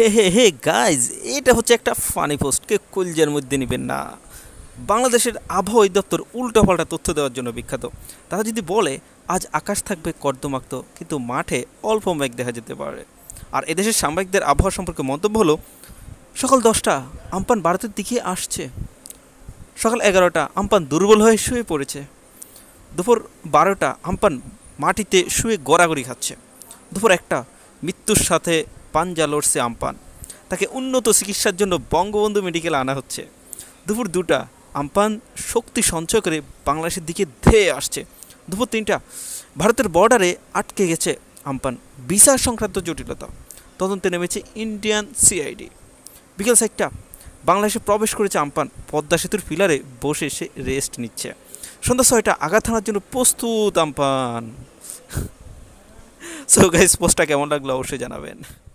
হে হে hey guys এটা হচ্ছে একটা ফানি পোস্ট কে মধ্যে নেবেন না বাংলাদেশের আবহাওয়া দপ্তর উল্টাপাল্টা তথ্য দেওয়ার জন্য বিখ্যাত তারা যদি বলে আজ আকাশ থাকবে কর্দমাক্ত কিন্তু মাঠে অল্প মেঘ দেখা যেতে পারে আর এদেশের সাংবাদিকদের আবহাওয়া সম্পর্কে মন্তব্য হলো সকাল দশটা আমপান ভারতের দিকে আসছে সকাল এগারোটা আমপান দুর্বল হয়ে শুয়ে পড়েছে দুপুর বারোটা আমপান মাটিতে শুয়ে গড়াগড়ি খাচ্ছে দুপুর একটা মৃত্যুর সাথে পাঞ্জা লড়ছে আমপান তাকে উন্নত চিকিৎসার জন্য বঙ্গবন্ধু মেডিকেলে আনা হচ্ছে দুপুর দুটা আমপান শক্তি সঞ্চয় করে বাংলাদেশের দিকে ধেয়ে আসছে দুপুর তিনটা ভারতের বর্ডারে আটকে গেছে আমপান বিচার সংক্রান্ত জটিলতা তদন্তে নেমেছে ইন্ডিয়ান সিআইডি বিকেল চারটা বাংলাদেশে প্রবেশ করেছে আমপান পদ্মা সেতুর পিলারে বসে সে রেস্ট নিচ্ছে সন্ধ্যা ছয়টা আঘাত হানার জন্য প্রস্তুত আমপান সো গাইস পোস্টটা কেমন লাগলো অবশ্যই জানাবেন